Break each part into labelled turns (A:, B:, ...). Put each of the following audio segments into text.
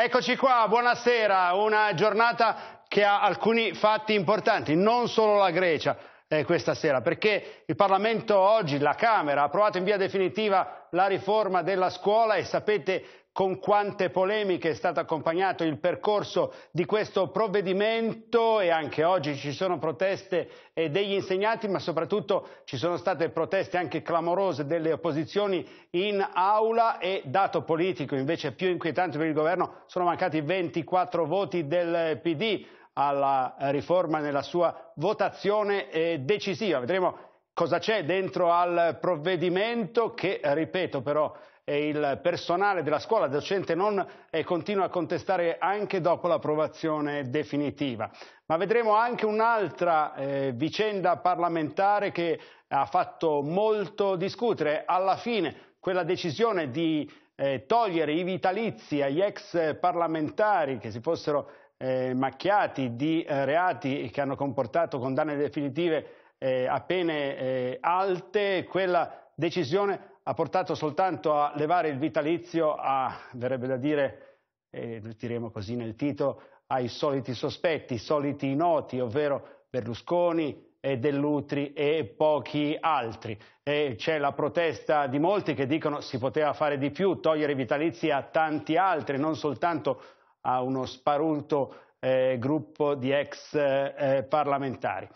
A: Eccoci qua, buonasera, una giornata che ha alcuni fatti importanti, non solo la Grecia eh, questa sera, perché il Parlamento oggi, la Camera, ha approvato in via definitiva la riforma della scuola e sapete con quante polemiche è stato accompagnato il percorso di questo provvedimento e anche oggi ci sono proteste eh, degli insegnanti, ma soprattutto ci sono state proteste anche clamorose delle opposizioni in aula e dato politico invece più inquietante per il governo sono mancati 24 voti del PD alla riforma nella sua votazione eh, decisiva. Vedremo cosa c'è dentro al provvedimento che, ripeto però, e il personale della scuola docente non eh, continua a contestare anche dopo l'approvazione definitiva. Ma vedremo anche un'altra eh, vicenda parlamentare che ha fatto molto discutere. Alla fine quella decisione di eh, togliere i vitalizi agli ex parlamentari che si fossero eh, macchiati di eh, reati che hanno comportato condanne definitive eh, a appene alte, quella decisione ha portato soltanto a levare il vitalizio a, verrebbe da dire, e lo diremo così nel titolo, ai soliti sospetti, i soliti noti, ovvero Berlusconi, e Dell'Utri e pochi altri. E c'è la protesta di molti che dicono si poteva fare di più, togliere i vitalizi a tanti altri, non soltanto a uno sparuto eh, gruppo di ex eh, eh, parlamentari.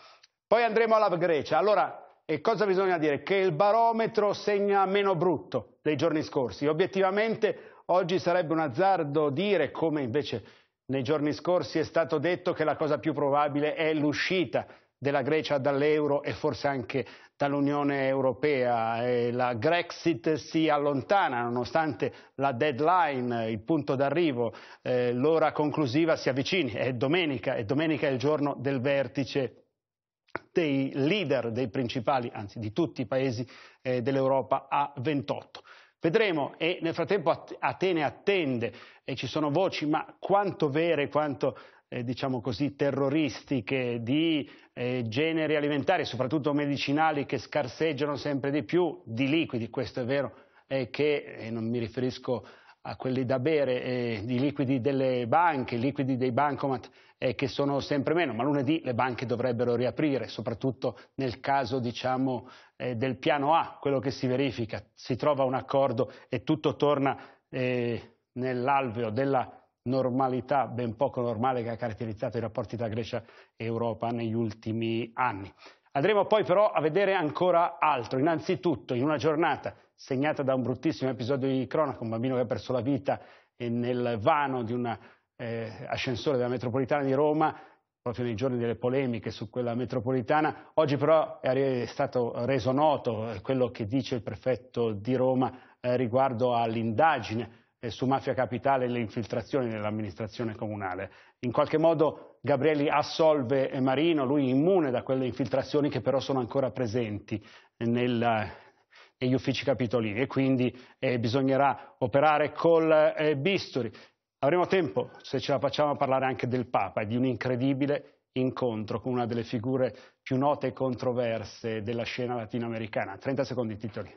A: Poi andremo alla Grecia. Allora, e cosa bisogna dire? Che il barometro segna meno brutto dei giorni scorsi. Obiettivamente oggi sarebbe un azzardo dire, come invece nei giorni scorsi è stato detto, che la cosa più probabile è l'uscita della Grecia dall'euro e forse anche dall'Unione Europea. E la Grexit si allontana, nonostante la deadline, il punto d'arrivo, eh, l'ora conclusiva si avvicini, è domenica, e domenica è il giorno del vertice dei leader dei principali, anzi di tutti i paesi eh, dell'Europa a 28. Vedremo e nel frattempo Atene attende e ci sono voci, ma quanto vere, quanto eh, diciamo così, terroristiche di eh, generi alimentari, soprattutto medicinali che scarseggiano sempre di più, di liquidi, questo è vero, che eh, non mi riferisco a quelli da bere, eh, i liquidi delle banche, i liquidi dei bancomat eh, che sono sempre meno, ma lunedì le banche dovrebbero riaprire, soprattutto nel caso diciamo, eh, del piano A, quello che si verifica, si trova un accordo e tutto torna eh, nell'alveo della normalità ben poco normale che ha caratterizzato i rapporti tra Grecia e Europa negli ultimi anni. Andremo poi però a vedere ancora altro, innanzitutto in una giornata segnata da un bruttissimo episodio di cronaca, un bambino che ha perso la vita eh, nel vano di una eh, ascensore della metropolitana di Roma, proprio nei giorni delle polemiche su quella metropolitana. Oggi però è stato reso noto eh, quello che dice il prefetto di Roma eh, riguardo all'indagine eh, su Mafia Capitale e le infiltrazioni nell'amministrazione comunale. In qualche modo Gabrielli assolve eh, Marino, lui immune da quelle infiltrazioni che però sono ancora presenti nel, negli uffici capitolini e quindi eh, bisognerà operare col eh, bisturi. Avremo tempo, se ce la facciamo, a parlare anche del Papa e di un incredibile incontro con una delle figure più note e controverse della scena latinoamericana. 30 secondi, titoli.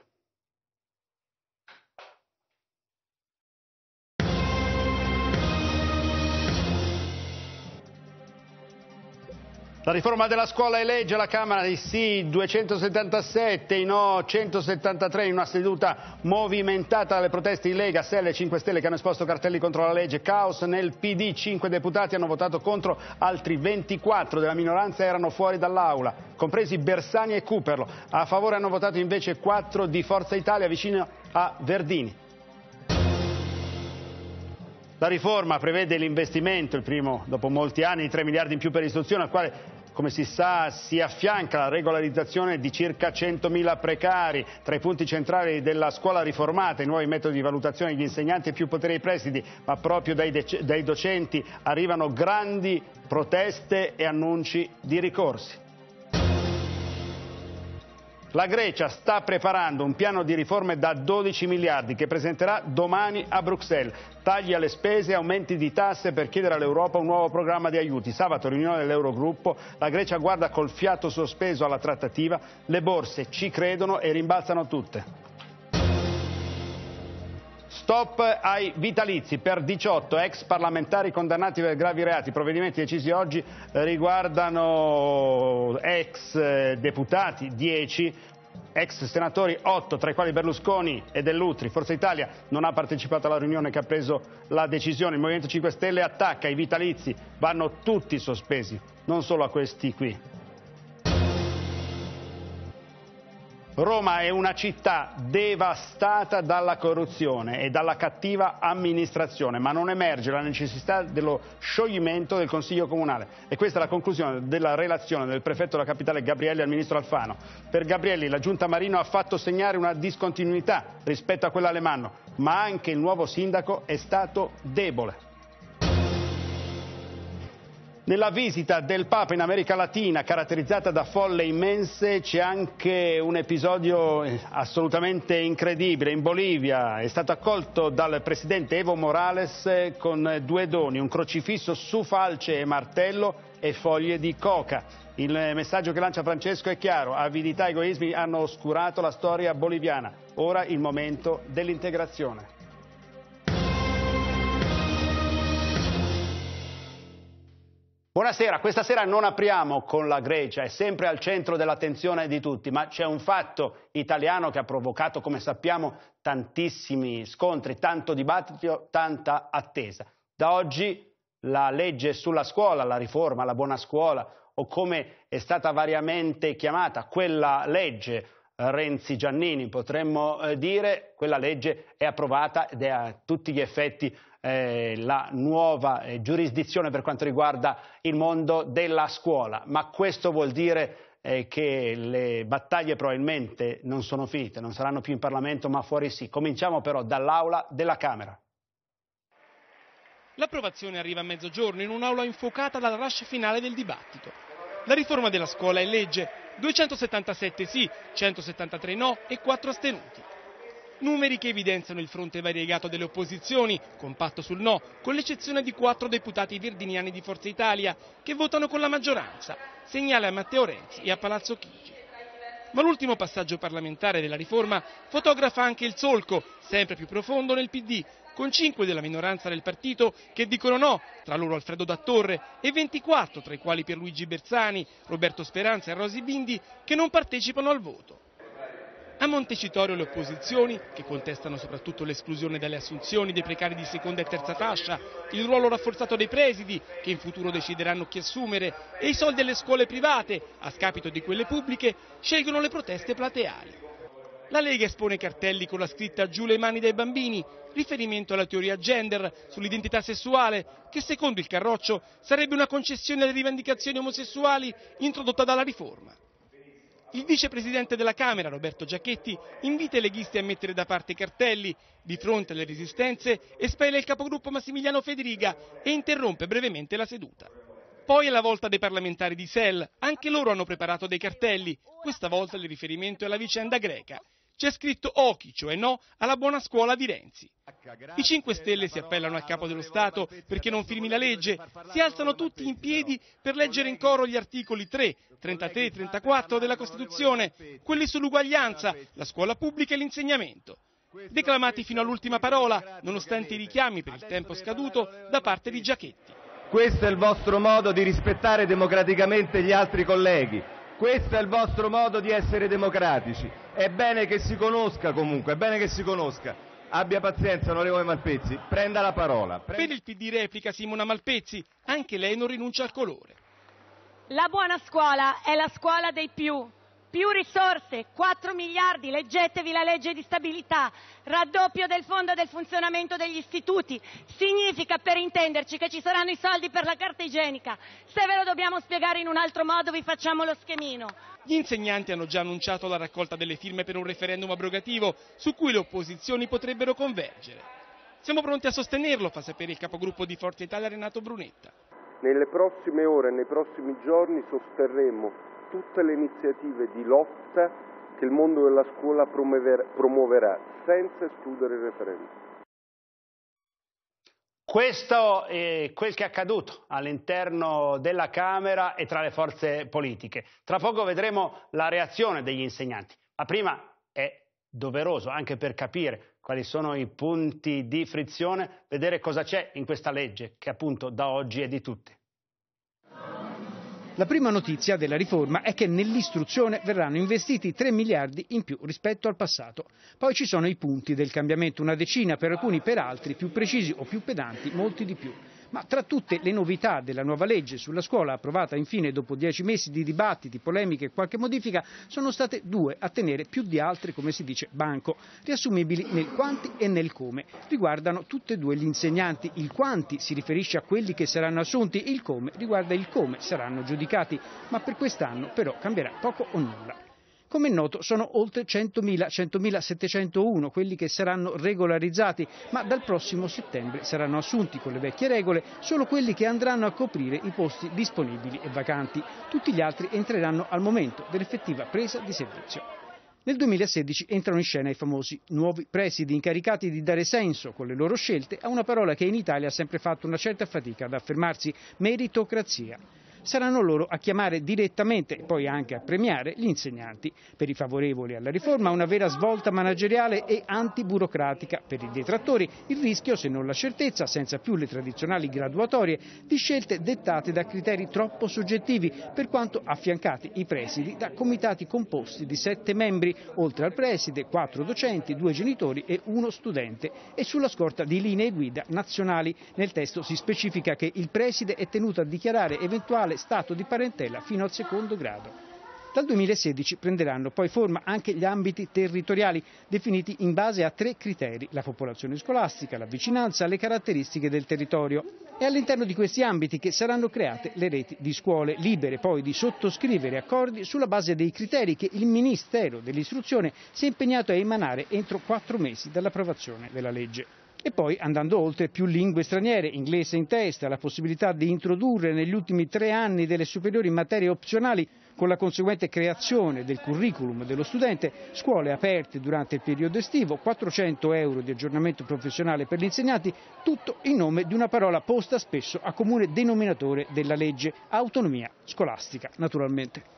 A: La riforma della scuola elegge la Camera di sì 277, i no 173 in una seduta movimentata dalle proteste di Lega, Selle e 5 Stelle che hanno esposto cartelli contro la legge. Caos nel PD, 5 deputati hanno votato contro, altri 24 della minoranza erano fuori dall'aula, compresi Bersani e Cuperlo. A favore hanno votato invece 4 di Forza Italia vicino a Verdini. La riforma prevede l'investimento, il primo dopo molti anni, di 3 miliardi in più per l'istruzione, al quale come si sa si affianca la regolarizzazione di circa 100.000 precari, tra i punti centrali della scuola riformata, i nuovi metodi di valutazione, degli insegnanti e più potere ai prestiti, ma proprio dai, dai docenti arrivano grandi proteste e annunci di ricorsi. La Grecia sta preparando un piano di riforme da 12 miliardi che presenterà domani a Bruxelles. Tagli alle spese e aumenti di tasse per chiedere all'Europa un nuovo programma di aiuti. Sabato riunione dell'Eurogruppo, la Grecia guarda col fiato sospeso alla trattativa, le borse ci credono e rimbalzano tutte. Stop ai vitalizi per 18 ex parlamentari condannati per gravi reati. I provvedimenti decisi oggi riguardano ex eh, deputati 10, ex senatori 8, tra i quali Berlusconi e Dell'Utri. Forza Italia non ha partecipato alla riunione che ha preso la decisione. Il Movimento 5 Stelle attacca, i vitalizi vanno tutti sospesi, non solo a questi qui. Roma è una città devastata dalla corruzione e dalla cattiva amministrazione, ma non emerge la necessità dello scioglimento del Consiglio Comunale. E questa è la conclusione della relazione del prefetto della capitale Gabrielli al ministro Alfano. Per Gabrielli la giunta Marino ha fatto segnare una discontinuità rispetto a quella Alemanno, ma anche il nuovo sindaco è stato debole. Nella visita del Papa in America Latina, caratterizzata da folle immense, c'è anche un episodio eh, assolutamente incredibile. In Bolivia è stato accolto dal presidente Evo Morales eh, con due doni, un crocifisso su falce e martello e foglie di coca. Il messaggio che lancia Francesco è chiaro, avidità e egoismi hanno oscurato la storia boliviana, ora il momento dell'integrazione. Buonasera, questa sera non apriamo con la Grecia, è sempre al centro dell'attenzione di tutti, ma c'è un fatto italiano che ha provocato, come sappiamo, tantissimi scontri, tanto dibattito, tanta attesa. Da oggi la legge sulla scuola, la riforma, la buona scuola, o come è stata variamente chiamata quella legge eh, Renzi Giannini, potremmo eh, dire, quella legge è approvata ed è a tutti gli effetti eh, la nuova eh, giurisdizione per quanto riguarda il mondo della scuola, ma questo vuol dire eh, che le battaglie probabilmente non sono finite, non saranno più in Parlamento ma fuori sì. Cominciamo però dall'aula della Camera.
B: L'approvazione arriva a mezzogiorno in un'aula infuocata dal rush finale del dibattito. La riforma della scuola è legge, 277 sì, 173 no e 4 astenuti. Numeri che evidenziano il fronte variegato delle opposizioni, compatto sul no, con l'eccezione di quattro deputati verdiniani di Forza Italia, che votano con la maggioranza, segnale a Matteo Renzi e a Palazzo Chigi. Ma l'ultimo passaggio parlamentare della riforma fotografa anche il solco, sempre più profondo nel PD, con cinque della minoranza del partito che dicono no, tra loro Alfredo Dattorre, e 24, tra i quali Pierluigi Bersani, Roberto Speranza e Rosi Bindi, che non partecipano al voto. A Montecitorio le opposizioni, che contestano soprattutto l'esclusione dalle assunzioni dei precari di seconda e terza fascia, il ruolo rafforzato dei presidi, che in futuro decideranno chi assumere, e i soldi alle scuole private, a scapito di quelle pubbliche, scelgono le proteste plateali. La Lega espone cartelli con la scritta Giù le mani dai bambini, riferimento alla teoria gender sull'identità sessuale, che secondo il Carroccio sarebbe una concessione alle rivendicazioni omosessuali introdotta dalla riforma. Il vicepresidente della Camera, Roberto Giachetti, invita i leghisti a mettere da parte i cartelli di fronte alle resistenze, espelle il capogruppo Massimiliano Federiga e interrompe brevemente la seduta. Poi è la volta dei parlamentari di SEL, anche loro hanno preparato dei cartelli, questa volta il riferimento è alla vicenda greca c'è scritto Ochi, cioè no, alla buona scuola di Renzi. I 5 Stelle si appellano al capo dello Stato perché non firmi la legge, si alzano tutti in piedi per leggere in coro gli articoli 3, 33 e 34 della Costituzione, quelli sull'uguaglianza, la scuola pubblica e l'insegnamento. Declamati fino all'ultima parola, nonostante i richiami per il tempo scaduto da parte di Giachetti. Questo è il vostro modo di rispettare democraticamente gli altri colleghi. Questo è il vostro modo di essere democratici. È bene che si conosca comunque, è bene che si conosca. abbia pazienza onorevole Malpezzi, prenda la parola. Per il PD replica Simona Malpezzi, anche lei non rinuncia al colore.
C: La buona scuola è la scuola dei più, più risorse, 4 miliardi (leggetevi la legge di stabilità), raddoppio del fondo del funzionamento degli istituti. Significa, per intenderci, che ci saranno i soldi per la carta igienica. Se ve lo dobbiamo spiegare in un altro modo, vi facciamo lo schemino.
B: Gli insegnanti hanno già annunciato la raccolta delle firme per un referendum abrogativo su cui le opposizioni potrebbero convergere. Siamo pronti a sostenerlo, fa sapere il capogruppo di Forza Italia Renato Brunetta.
A: Nelle prossime ore e nei prossimi giorni sosterremo tutte le iniziative di lotta che il mondo della scuola promuoverà, senza escludere il referendum. Questo è quel che è accaduto all'interno della Camera e tra le forze politiche. Tra poco vedremo la reazione degli insegnanti, ma prima è doveroso anche per capire quali sono i punti di frizione, vedere cosa c'è in questa legge che appunto da oggi è di tutti.
D: La prima notizia della riforma è che nell'istruzione verranno investiti 3 miliardi in più rispetto al passato. Poi ci sono i punti del cambiamento, una decina per alcuni, per altri più precisi o più pedanti, molti di più. Ma tra tutte le novità della nuova legge sulla scuola, approvata infine dopo dieci mesi di dibattiti, polemiche e qualche modifica, sono state due a tenere più di altre, come si dice, banco, riassumibili nel quanti e nel come. Riguardano tutte e due gli insegnanti. Il quanti si riferisce a quelli che saranno assunti, il come riguarda il come saranno giudicati. Ma per quest'anno però cambierà poco o nulla come è noto sono oltre 100.000, 100.701 quelli che saranno regolarizzati, ma dal prossimo settembre saranno assunti con le vecchie regole solo quelli che andranno a coprire i posti disponibili e vacanti. Tutti gli altri entreranno al momento dell'effettiva presa di servizio. Nel 2016 entrano in scena i famosi nuovi presidi, incaricati di dare senso con le loro scelte a una parola che in Italia ha sempre fatto una certa fatica ad affermarsi, meritocrazia saranno loro a chiamare direttamente e poi anche a premiare gli insegnanti per i favorevoli alla riforma, una vera svolta manageriale e antiburocratica per i detrattori, il rischio se non la certezza, senza più le tradizionali graduatorie, di scelte dettate da criteri troppo soggettivi, per quanto affiancati i presidi da comitati composti di sette membri, oltre al preside, quattro docenti, due genitori e uno studente, e sulla scorta di linee guida nazionali. Nel testo si specifica che il preside è tenuto a dichiarare eventuale tale stato di parentela fino al secondo grado. Dal 2016 prenderanno poi forma anche gli ambiti territoriali, definiti in base a tre criteri, la popolazione scolastica, la vicinanza, le caratteristiche del territorio. È all'interno di questi ambiti che saranno create le reti di scuole, libere poi di sottoscrivere accordi sulla base dei criteri che il Ministero dell'Istruzione si è impegnato a emanare entro quattro mesi dall'approvazione della legge. E poi andando oltre, più lingue straniere, inglese in testa, la possibilità di introdurre negli ultimi tre anni delle superiori materie opzionali con la conseguente creazione del curriculum dello studente, scuole aperte durante il periodo estivo, 400 euro di aggiornamento professionale per gli insegnanti, tutto in nome di una parola posta spesso a comune denominatore della legge, autonomia scolastica naturalmente.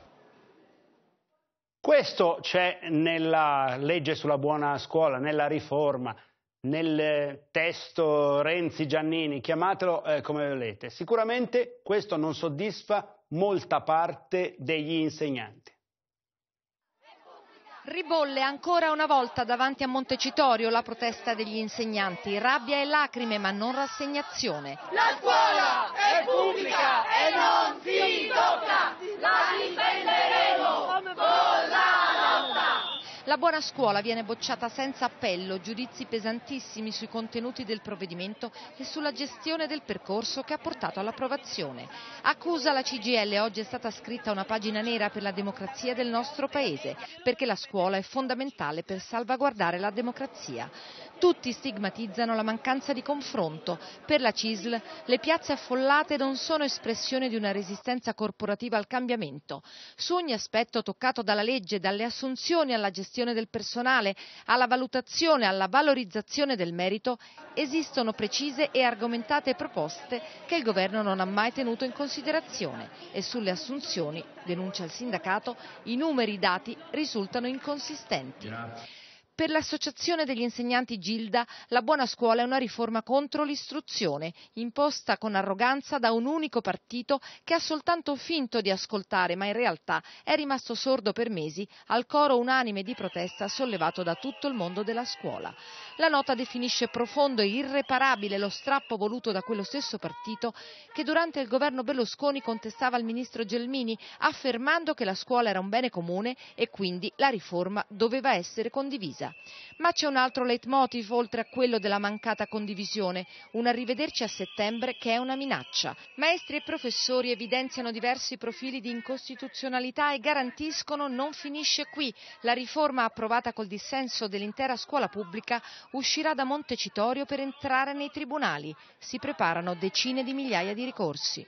A: Questo c'è nella legge sulla buona scuola, nella riforma, nel testo Renzi Giannini, chiamatelo eh, come volete. Sicuramente questo non soddisfa molta parte degli insegnanti.
C: Ribolle ancora una volta davanti a Montecitorio la protesta degli insegnanti. Rabbia e lacrime ma non rassegnazione. La scuola è pubblica e non si tocca! La difenderemo! La buona scuola viene bocciata senza appello, giudizi pesantissimi sui contenuti del provvedimento e sulla gestione del percorso che ha portato all'approvazione. Accusa la CGL, oggi è stata scritta una pagina nera per la democrazia del nostro Paese, perché la scuola è fondamentale per salvaguardare la democrazia. Tutti stigmatizzano la mancanza di confronto. Per la CISL le piazze affollate non sono espressione di una resistenza corporativa al cambiamento. Su ogni aspetto toccato dalla legge, dalle assunzioni alla gestione gestione del personale, alla valutazione, alla valorizzazione del merito, esistono precise e argomentate proposte che il Governo non ha mai tenuto in considerazione e sulle assunzioni, denuncia il sindacato, i numeri dati risultano inconsistenti. Per l'Associazione degli insegnanti Gilda, la buona scuola è una riforma contro l'istruzione, imposta con arroganza da un unico partito che ha soltanto finto di ascoltare, ma in realtà è rimasto sordo per mesi al coro unanime di protesta sollevato da tutto il mondo della scuola. La nota definisce profondo e irreparabile lo strappo voluto da quello stesso partito che durante il governo Berlusconi contestava il ministro Gelmini, affermando che la scuola era un bene comune e quindi la riforma doveva essere condivisa vita. Ma c'è un altro leitmotiv oltre a quello della mancata condivisione, un arrivederci a settembre che è una minaccia. Maestri e professori evidenziano diversi profili di incostituzionalità e garantiscono non finisce qui. La riforma approvata col dissenso dell'intera scuola pubblica uscirà da Montecitorio per entrare nei tribunali. Si preparano decine di migliaia di ricorsi.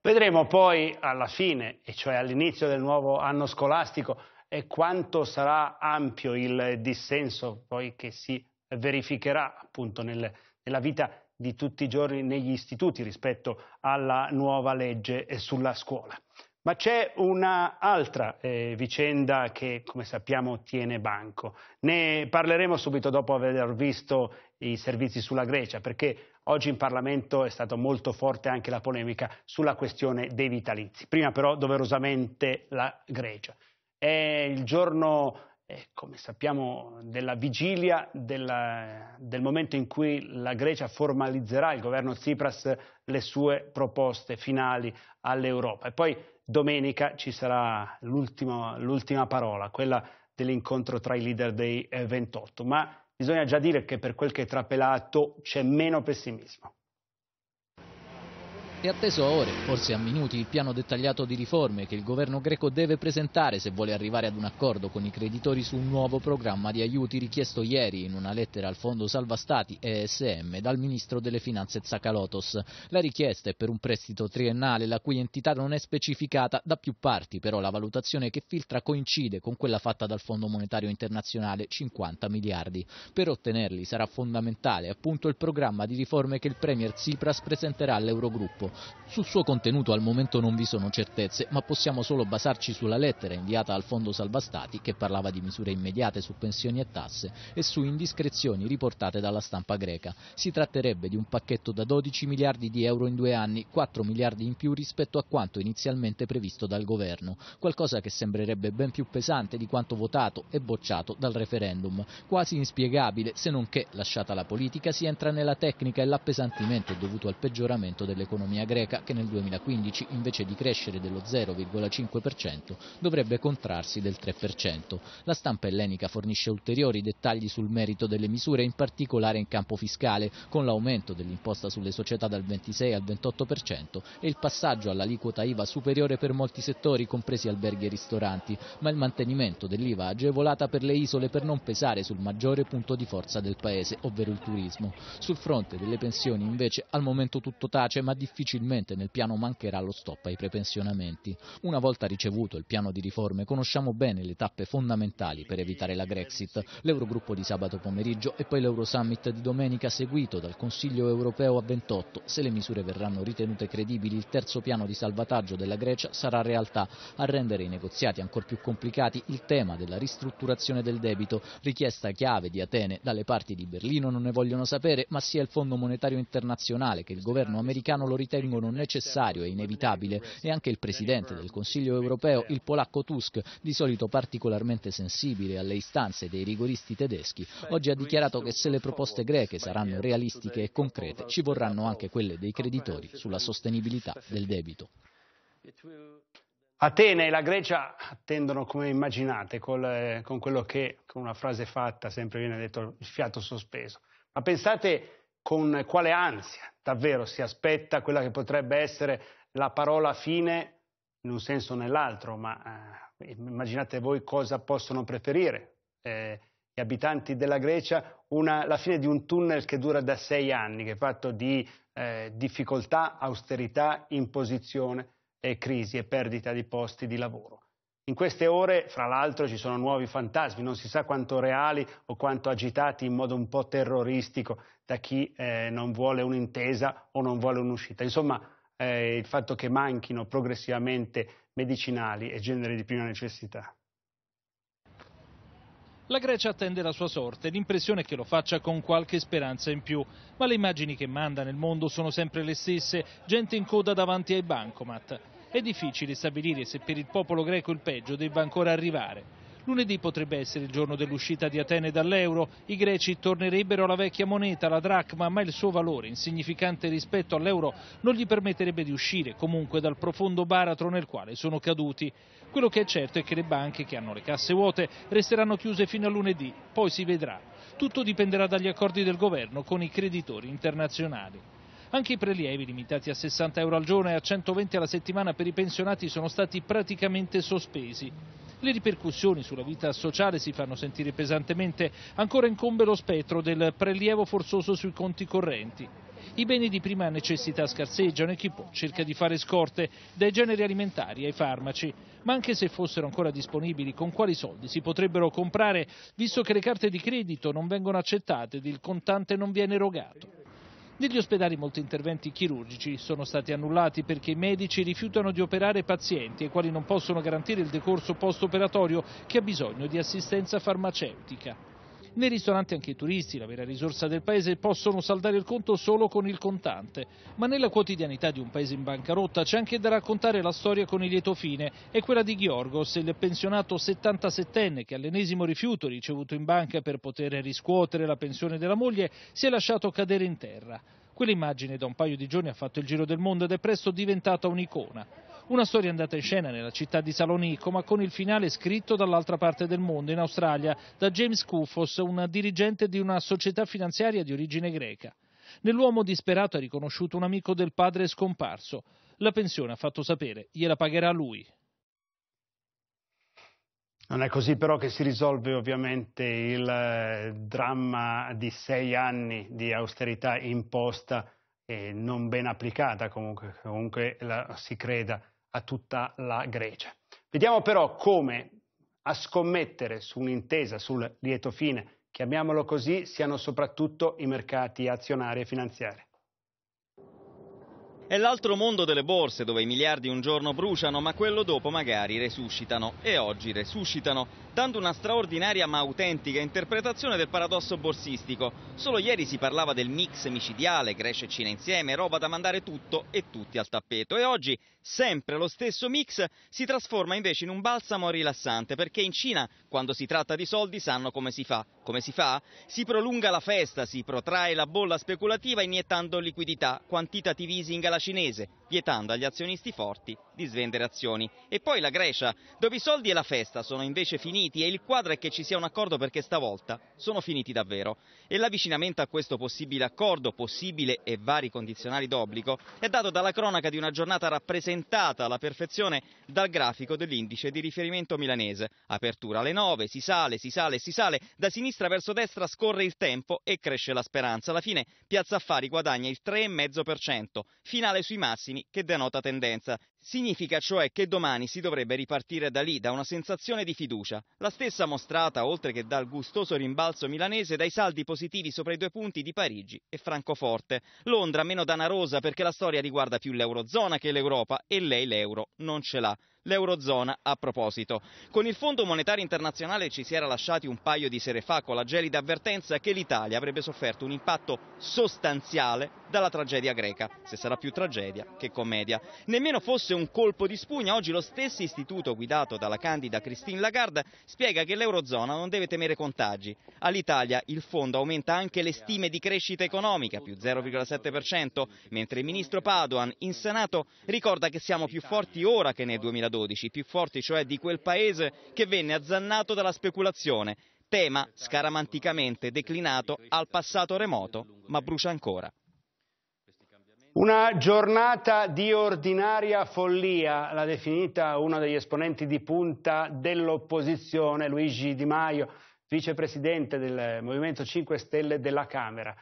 A: Vedremo poi alla fine, e cioè all'inizio del nuovo anno scolastico, e quanto sarà ampio il dissenso poi che si verificherà appunto nel, nella vita di tutti i giorni negli istituti rispetto alla nuova legge eh, sulla scuola. Ma c'è un'altra eh, vicenda che, come sappiamo, tiene banco. Ne parleremo subito dopo aver visto i servizi sulla Grecia, perché oggi in Parlamento è stata molto forte anche la polemica sulla questione dei vitalizi. Prima però doverosamente la Grecia. È il giorno, eh, come sappiamo, della vigilia della, del momento in cui la Grecia formalizzerà il governo Tsipras le sue proposte finali all'Europa. E poi domenica ci sarà l'ultima parola, quella dell'incontro tra i leader dei eh, 28. Ma bisogna già dire che per quel che è trapelato c'è meno pessimismo.
E: È atteso a ore, forse a minuti, il piano dettagliato di riforme che il governo greco deve presentare se vuole arrivare ad un accordo con i creditori su un nuovo programma di aiuti richiesto ieri in una lettera al Fondo Salva Stati ESM dal ministro delle Finanze Zakalotos. La richiesta è per un prestito triennale la cui entità non è specificata da più parti, però la valutazione che filtra coincide con quella fatta dal Fondo Monetario Internazionale, 50 miliardi. Per ottenerli sarà fondamentale appunto il programma di riforme che il premier Tsipras presenterà all'Eurogruppo. Sul suo contenuto al momento non vi sono certezze, ma possiamo solo basarci sulla lettera inviata al Fondo Salva Stati che parlava di misure immediate su pensioni e tasse e su indiscrezioni riportate dalla stampa greca. Si tratterebbe di un pacchetto da 12 miliardi di euro in due anni, 4 miliardi in più rispetto a quanto inizialmente previsto dal governo, qualcosa che sembrerebbe ben più pesante di quanto votato e bocciato dal referendum, quasi inspiegabile se non che, lasciata la politica, si entra nella tecnica e l'appesantimento dovuto al peggioramento dell'economia l'economia greca che nel 2015 invece di crescere dello 0,5% dovrebbe contrarsi del 3%. La stampa ellenica fornisce ulteriori dettagli sul merito delle misure, in particolare in campo fiscale, con l'aumento dell'imposta sulle società dal 26 al 28% e il passaggio all'aliquota IVA superiore per molti settori, compresi alberghi e ristoranti, ma il mantenimento dell'IVA agevolata per le isole per non pesare sul maggiore punto di forza del paese, ovvero il turismo. Sul fronte delle pensioni invece al momento tutto tace, ma difficile facilmente nel piano mancherà lo stop ai prepensionamenti. Una volta ricevuto il piano di riforme conosciamo bene le tappe fondamentali per evitare la Grexit, l'Eurogruppo di sabato pomeriggio e poi l'Eurosummit di domenica seguito dal Consiglio europeo a 28. Se le misure verranno ritenute credibili il terzo piano di salvataggio della Grecia sarà realtà. A rendere i negoziati ancora più complicati il tema della ristrutturazione del debito, richiesta chiave di Atene dalle parti di Berlino non ne vogliono sapere, ma sia il Fondo Monetario Internazionale che il governo americano lo ritengono ritengono necessario e inevitabile e anche il Presidente del Consiglio europeo, il polacco Tusk, di solito particolarmente sensibile alle istanze dei rigoristi tedeschi, oggi ha dichiarato che se le proposte greche saranno realistiche e concrete ci vorranno anche quelle dei creditori sulla sostenibilità del debito.
A: Atene e la Grecia attendono, come immaginate, col, con quello che, con una frase fatta, sempre viene detto il fiato sospeso. Ma pensate con quale ansia davvero si aspetta quella che potrebbe essere la parola fine in un senso o nell'altro, ma eh, immaginate voi cosa possono preferire eh, gli abitanti della Grecia, una, la fine di un tunnel che dura da sei anni, che è fatto di eh, difficoltà, austerità, imposizione e crisi e perdita di posti di lavoro. In queste ore, fra l'altro, ci sono nuovi fantasmi, non si sa quanto reali o quanto agitati in modo un po' terroristico da chi eh, non vuole un'intesa o non vuole un'uscita. Insomma, eh, il fatto che manchino progressivamente medicinali e generi di prima necessità.
F: La Grecia attende la sua sorte, l'impressione è che lo faccia con qualche speranza in più, ma le immagini che manda nel mondo sono sempre le stesse, gente in coda davanti ai bancomat. È difficile stabilire se per il popolo greco il peggio debba ancora arrivare. Lunedì potrebbe essere il giorno dell'uscita di Atene dall'euro, i greci tornerebbero alla vecchia moneta, la dracma, ma il suo valore, insignificante rispetto all'euro, non gli permetterebbe di uscire comunque dal profondo baratro nel quale sono caduti. Quello che è certo è che le banche, che hanno le casse vuote, resteranno chiuse fino a lunedì, poi si vedrà. Tutto dipenderà dagli accordi del governo con i creditori internazionali. Anche i prelievi, limitati a 60 euro al giorno e a 120 alla settimana per i pensionati, sono stati praticamente sospesi. Le ripercussioni sulla vita sociale si fanno sentire pesantemente. Ancora incombe lo spettro del prelievo forzoso sui conti correnti. I beni di prima necessità scarseggiano e chi può cerca di fare scorte, dai generi alimentari ai farmaci. Ma anche se fossero ancora disponibili, con quali soldi si potrebbero comprare, visto che le carte di credito non vengono accettate ed il contante non viene erogato? Negli ospedali molti interventi chirurgici sono stati annullati perché i medici rifiutano di operare pazienti ai quali non possono garantire il decorso post-operatorio che ha bisogno di assistenza farmaceutica. Nei ristoranti anche i turisti, la vera risorsa del paese, possono saldare il conto solo con il contante. Ma nella quotidianità di un paese in bancarotta c'è anche da raccontare la storia con il lieto fine È quella di Giorgos, il pensionato 77enne che all'ennesimo rifiuto ricevuto in banca per poter riscuotere la pensione della moglie si è lasciato cadere in terra. Quell'immagine da un paio di giorni ha fatto il giro del mondo ed è presto diventata un'icona. Una storia andata in scena nella città di Salonico, ma con il finale scritto dall'altra parte del mondo, in Australia, da James Koufos, un dirigente di una società finanziaria di origine greca. Nell'uomo disperato ha riconosciuto un amico del padre scomparso. La pensione, ha fatto sapere, gliela pagherà lui.
A: Non è così però che si risolve ovviamente il eh, dramma di sei anni di austerità imposta e non ben applicata, comunque, comunque la, si creda a tutta la Grecia. Vediamo però come a scommettere su un'intesa sul lieto fine, chiamiamolo così, siano soprattutto i mercati azionari e finanziari.
G: È l'altro mondo delle borse dove i miliardi un giorno bruciano, ma quello dopo magari resuscitano. E oggi resuscitano, dando una straordinaria ma autentica interpretazione del paradosso borsistico. Solo ieri si parlava del mix micidiale, Grecia e Cina insieme, roba da mandare tutto e tutti al tappeto. E oggi, sempre lo stesso mix, si trasforma invece in un balsamo rilassante, perché in Cina, quando si tratta di soldi, sanno come si fa. Come si fa? Si prolunga la festa, si protrae la bolla speculativa iniettando liquidità, quantitative easing alla cinese, vietando agli azionisti forti di svendere azioni. E poi la Grecia, dove i soldi e la festa sono invece finiti e il quadro è che ci sia un accordo perché stavolta sono finiti davvero. E l'avvicinamento a questo possibile accordo, possibile e vari condizionali d'obbligo, è dato dalla cronaca di una giornata rappresentata alla perfezione dal grafico dell'indice di riferimento milanese. Apertura alle 9, si sale, si sale, si sale, da sinistra verso destra scorre il tempo e cresce la speranza. Alla fine Piazza Affari guadagna il 3,5%, finale segnale sui massimi che denota tendenza. Significa cioè che domani si dovrebbe ripartire da lì, da una sensazione di fiducia, la stessa mostrata, oltre che dal gustoso rimbalzo milanese, dai saldi positivi sopra i due punti di Parigi e Francoforte. Londra meno danarosa perché la storia riguarda più l'Eurozona che l'Europa e lei l'euro non ce l'ha l'Eurozona a proposito. Con il Fondo Monetario Internazionale ci si era lasciati un paio di sere fa con la gelida avvertenza che l'Italia avrebbe sofferto un impatto sostanziale dalla tragedia greca, se sarà più tragedia che commedia. Nemmeno fosse un colpo di spugna, oggi lo stesso istituto guidato dalla candida Christine Lagarde spiega che l'Eurozona non deve temere contagi. All'Italia il fondo aumenta anche le stime di crescita economica, più 0,7%, mentre il ministro Padoan in Senato ricorda che siamo più forti ora che nel 2012 2012, più forti cioè di quel paese che venne azzannato dalla speculazione, tema scaramanticamente declinato al passato remoto, ma brucia ancora.
A: Una giornata di ordinaria follia, l'ha definita uno degli esponenti di punta dell'opposizione, Luigi Di Maio, vicepresidente del Movimento 5 Stelle della Camera.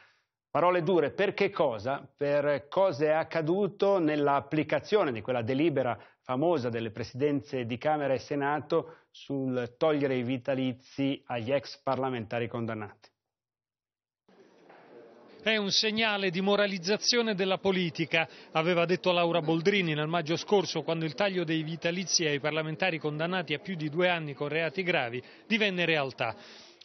A: Parole dure, per che cosa? Per cosa è accaduto nell'applicazione di quella delibera famosa delle presidenze di Camera e Senato sul togliere i vitalizi agli ex parlamentari condannati.
H: È un segnale di moralizzazione della politica, aveva detto Laura Boldrini nel maggio scorso quando il taglio dei vitalizi ai parlamentari condannati a più di due anni con reati gravi divenne realtà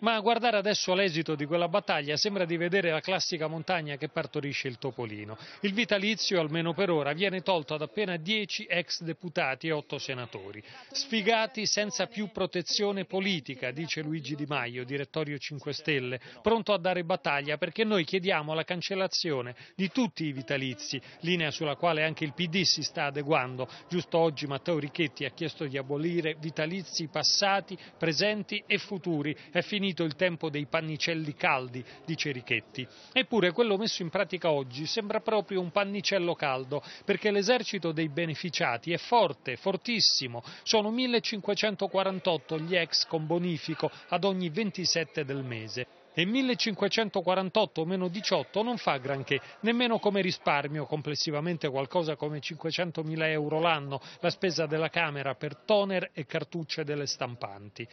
H: ma a guardare adesso l'esito di quella battaglia sembra di vedere la classica montagna che partorisce il topolino. Il vitalizio, almeno per ora, viene tolto ad appena 10 ex deputati e 8 senatori. Sfigati senza più protezione politica, dice Luigi Di Maio, direttorio 5 Stelle, pronto a dare battaglia perché noi chiediamo la cancellazione di tutti i vitalizi, linea sulla quale anche il PD si sta adeguando. Giusto oggi Matteo Richetti ha chiesto di abolire vitalizi passati, presenti e futuri. È finito finito il tempo dei pannicelli caldi, dice Richetti. Eppure quello messo in pratica oggi sembra proprio un pannicello caldo, perché l'esercito dei beneficiati è forte, fortissimo. Sono 1548 gli ex con bonifico ad ogni 27 del mese e 1548 meno 18 non fa granché, nemmeno come risparmio, complessivamente qualcosa come 500.000 euro l'anno, la spesa della Camera per toner e cartucce delle stampanti.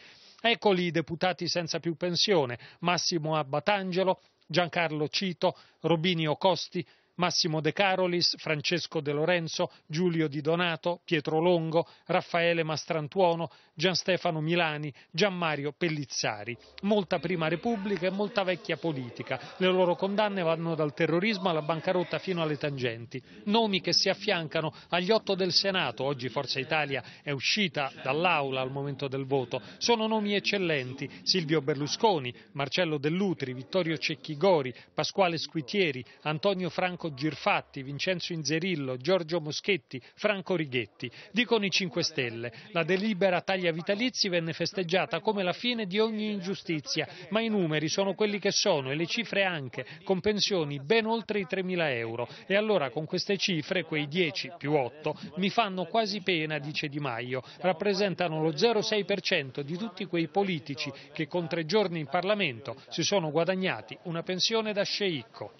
H: Eccoli i deputati senza più pensione, Massimo Abbatangelo, Giancarlo Cito, Robinio Costi, Massimo De Carolis, Francesco De Lorenzo, Giulio Di Donato, Pietro Longo, Raffaele Mastrantuono, Gianstefano Milani, Gianmario Pellizzari. Molta prima repubblica e molta vecchia politica. Le loro condanne vanno dal terrorismo alla bancarotta fino alle tangenti. Nomi che si affiancano agli otto del Senato. Oggi Forza Italia è uscita dall'aula al momento del voto. Sono nomi eccellenti. Silvio Berlusconi, Marcello Dell'Utri, Vittorio Cecchigori, Pasquale Squitieri, Antonio Franco Marco Girfatti, Vincenzo Inzerillo, Giorgio Moschetti, Franco Righetti. Dicono i 5 Stelle. La delibera taglia vitalizi venne festeggiata come la fine di ogni ingiustizia, ma i numeri sono quelli che sono e le cifre anche, con pensioni ben oltre i 3.000 euro. E allora con queste cifre, quei 10 più 8, mi fanno quasi pena, dice Di Maio. Rappresentano lo 0,6% di tutti quei politici che con tre giorni in Parlamento si sono guadagnati una pensione da sceicco.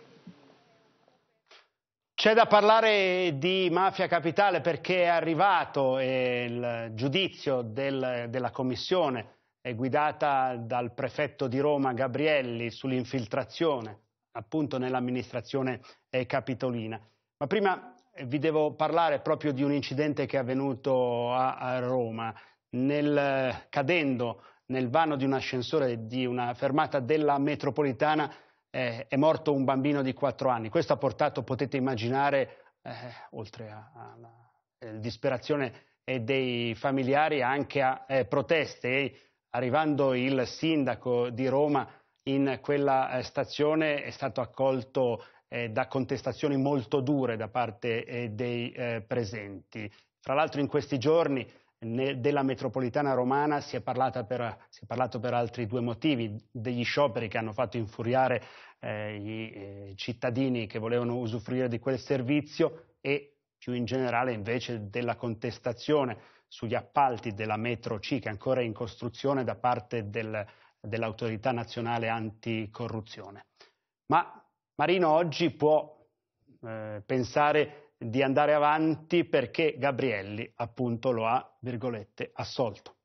A: C'è da parlare di mafia capitale perché è arrivato eh, il giudizio del, della commissione guidata dal prefetto di Roma Gabrielli sull'infiltrazione appunto nell'amministrazione eh, capitolina. Ma prima eh, vi devo parlare proprio di un incidente che è avvenuto a, a Roma. Nel, cadendo nel vano di un ascensore di una fermata della metropolitana eh, è morto un bambino di 4 anni. Questo ha portato, potete immaginare, eh, oltre alla eh, disperazione dei familiari, anche a eh, proteste. E arrivando il sindaco di Roma in quella eh, stazione è stato accolto eh, da contestazioni molto dure da parte dei presenti. Fra l'altro in questi giorni della metropolitana romana si è, per, si è, parlato per altri due motivi, degli scioperi che hanno fatto infuriare eh, i eh, cittadini che volevano usufruire di quel servizio e più in generale invece della contestazione sugli appalti della metro C che è ancora in costruzione da parte del, dell'autorità nazionale anticorruzione. Ma Marino oggi può eh, pensare di andare avanti perché Gabrielli appunto lo
I: ha, virgolette, assolto.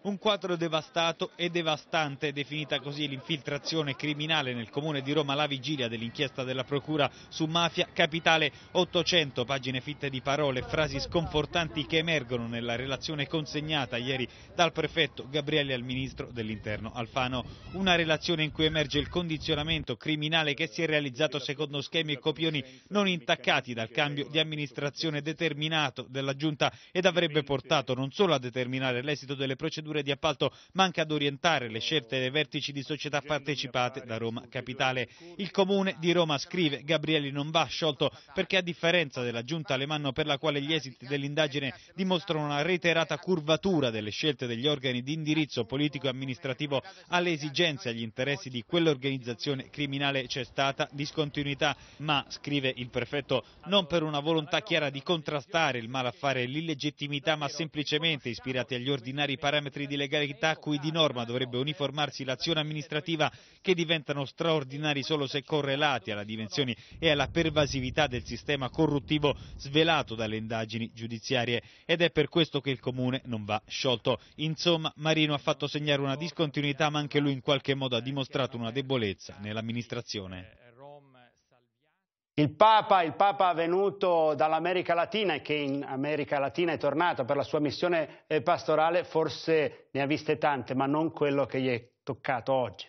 I: Un quadro devastato e devastante, definita così l'infiltrazione criminale nel comune di Roma alla vigilia dell'inchiesta della Procura su mafia capitale 800, pagine fitte di parole, frasi sconfortanti che emergono nella relazione consegnata ieri dal prefetto Gabriele al ministro dell'interno Alfano. Una relazione in cui emerge il condizionamento criminale che si è realizzato secondo schemi e copioni non intaccati dal cambio di amministrazione determinato della giunta ed avrebbe portato non solo a determinare l'esito delle procedure procedure di appalto manca ad orientare le scelte dei vertici di società partecipate da Roma Capitale. Il Comune di Roma scrive Gabrielli non va sciolto perché a differenza della giunta Alemanno per la quale gli esiti dell'indagine dimostrano una reiterata curvatura delle scelte degli organi di indirizzo politico e amministrativo alle esigenze e agli interessi di quell'organizzazione criminale c'è stata discontinuità, ma, scrive il prefetto, non per una volontà chiara di contrastare il malaffare e l'illegittimità, ma semplicemente ispirati agli ordinari parametri parametri di legalità a cui di norma dovrebbe uniformarsi l'azione amministrativa che diventano straordinari solo se correlati alla dimensione e alla pervasività del sistema corruttivo svelato dalle indagini giudiziarie ed è per questo che il comune non va sciolto. Insomma, Marino ha fatto segnare una discontinuità ma anche lui in qualche modo ha dimostrato una debolezza nell'amministrazione.
A: Il Papa, il Papa venuto dall'America Latina e che in America Latina è tornato per la sua missione eh, pastorale, forse ne ha viste tante, ma non quello che gli è toccato oggi.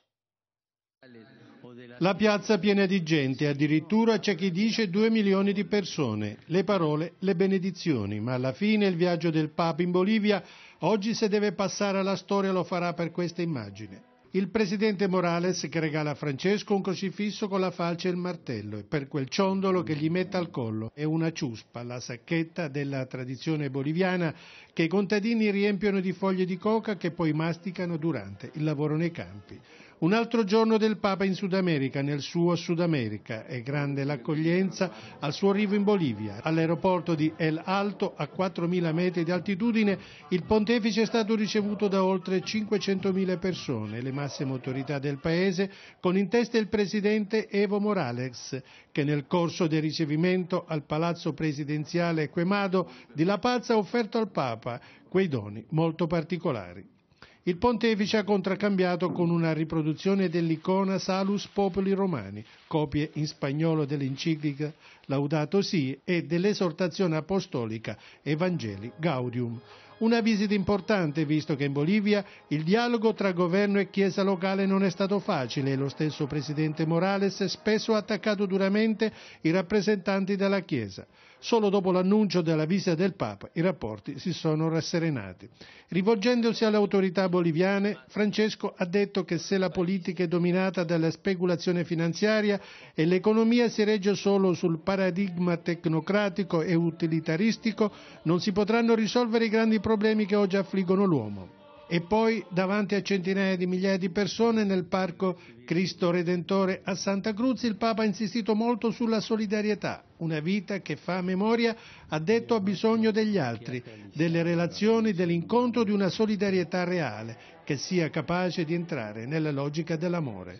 J: La piazza piena di gente, addirittura c'è chi dice due milioni di persone. Le parole, le benedizioni, ma alla fine il viaggio del Papa in Bolivia oggi se deve passare alla storia lo farà per questa immagine il presidente Morales che regala a Francesco un crocifisso con la falce e il martello e per quel ciondolo che gli mette al collo è una ciuspa, la sacchetta della tradizione boliviana che i contadini riempiono di foglie di coca che poi masticano durante il lavoro nei campi. Un altro giorno del Papa in Sud America, nel suo Sud America. È grande l'accoglienza al suo arrivo in Bolivia. All'aeroporto di El Alto, a 4.000 metri di altitudine, il pontefice è stato ricevuto da oltre 500.000 persone, le massime autorità del paese, con in testa il presidente Evo Morales, che nel corso del ricevimento al palazzo presidenziale Quemado di La Paz ha offerto al Papa quei doni molto particolari. Il pontefice ha contraccambiato con una riproduzione dell'icona Salus Popoli Romani, copie in spagnolo dell'enciclica Laudato Si e dell'esortazione apostolica Evangeli Gaudium. Una visita importante, visto che in Bolivia il dialogo tra governo e chiesa locale non è stato facile e lo stesso presidente Morales spesso ha attaccato duramente i rappresentanti della chiesa. Solo dopo l'annuncio della visita del Papa i rapporti si sono rasserenati. Rivolgendosi alle autorità boliviane, Francesco ha detto che se la politica è dominata dalla speculazione finanziaria e l'economia si regge solo sul paradigma tecnocratico e utilitaristico, non si potranno risolvere i grandi problemi che oggi affliggono l'uomo e poi davanti a centinaia di migliaia di persone nel Parco Cristo Redentore a Santa Cruz il Papa ha insistito molto sulla solidarietà, una vita che fa memoria, ha detto ha bisogno degli altri, delle relazioni, dell'incontro di una solidarietà reale che sia capace di entrare nella logica dell'amore.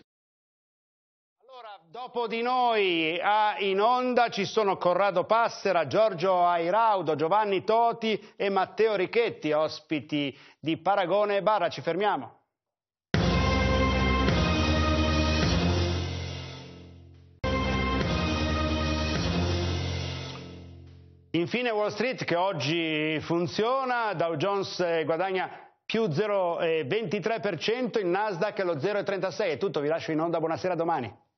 A: Dopo di noi a In Onda ci sono Corrado Passera, Giorgio Airaudo, Giovanni Toti e Matteo Richetti, ospiti di Paragone e Barra. Ci fermiamo. Infine Wall Street che oggi funziona, Dow Jones eh, guadagna più 0,23%, eh, il Nasdaq lo 0,36%. È tutto, vi lascio in onda, buonasera domani.